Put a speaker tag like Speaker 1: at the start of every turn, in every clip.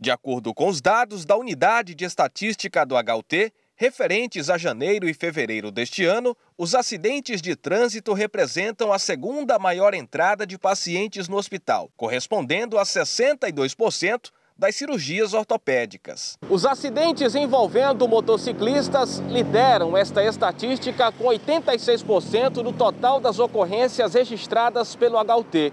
Speaker 1: De acordo com os dados da Unidade de Estatística do HUT, referentes a janeiro e fevereiro deste ano, os acidentes de trânsito representam a segunda maior entrada de pacientes no hospital, correspondendo a 62% das cirurgias ortopédicas. Os acidentes envolvendo motociclistas lideram esta estatística com 86% do total das ocorrências registradas pelo HUT.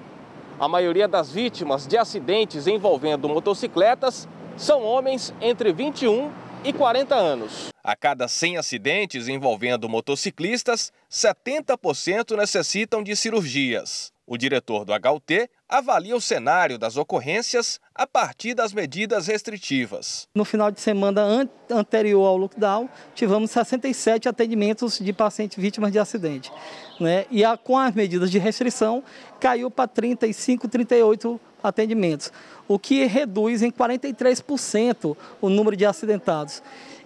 Speaker 1: A maioria das vítimas de acidentes envolvendo motocicletas são homens entre 21 e 40 anos. A cada 100 acidentes envolvendo motociclistas, 70% necessitam de cirurgias. O diretor do HUT avalia o cenário das ocorrências a partir das medidas restritivas.
Speaker 2: No final de semana anterior ao lockdown, tivemos 67 atendimentos de pacientes vítimas de acidente. Né? E a, com as medidas de restrição, caiu para 35, 38 atendimentos, o que reduz em 43% o número de acidentados.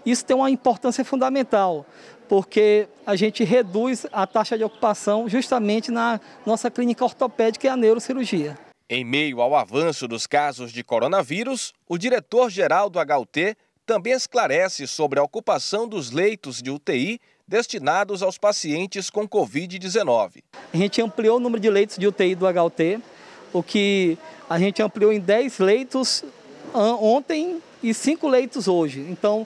Speaker 2: Isso tem uma importância fundamental, porque a gente reduz a taxa de ocupação justamente na nossa clínica ortopédica e a neurocirurgia.
Speaker 1: Em meio ao avanço dos casos de coronavírus, o diretor-geral do HUT também esclarece sobre a ocupação dos leitos de UTI destinados aos pacientes com Covid-19.
Speaker 2: A gente ampliou o número de leitos de UTI do HUT, o que a gente ampliou em 10 leitos ontem e 5 leitos hoje. Então,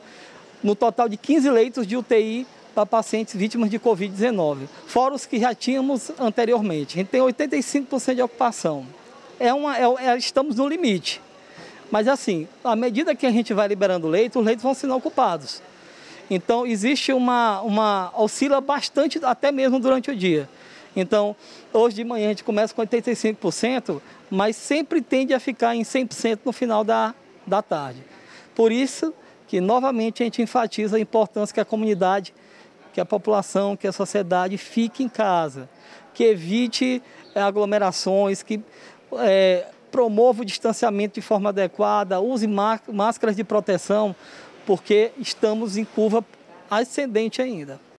Speaker 2: no total de 15 leitos de UTI para pacientes vítimas de Covid-19, fora os que já tínhamos anteriormente. A gente tem 85% de ocupação. É uma, é, é, estamos no limite. Mas assim, à medida que a gente vai liberando leitos, os leitos vão sendo ocupados. Então, existe uma, uma oscila bastante, até mesmo durante o dia. Então, hoje de manhã a gente começa com 85%, mas sempre tende a ficar em 100% no final da, da tarde. Por isso que, novamente, a gente enfatiza a importância que a comunidade, que a população, que a sociedade fique em casa, que evite eh, aglomerações, que é, promova o distanciamento de forma adequada, use máscaras de proteção, porque estamos em curva ascendente ainda.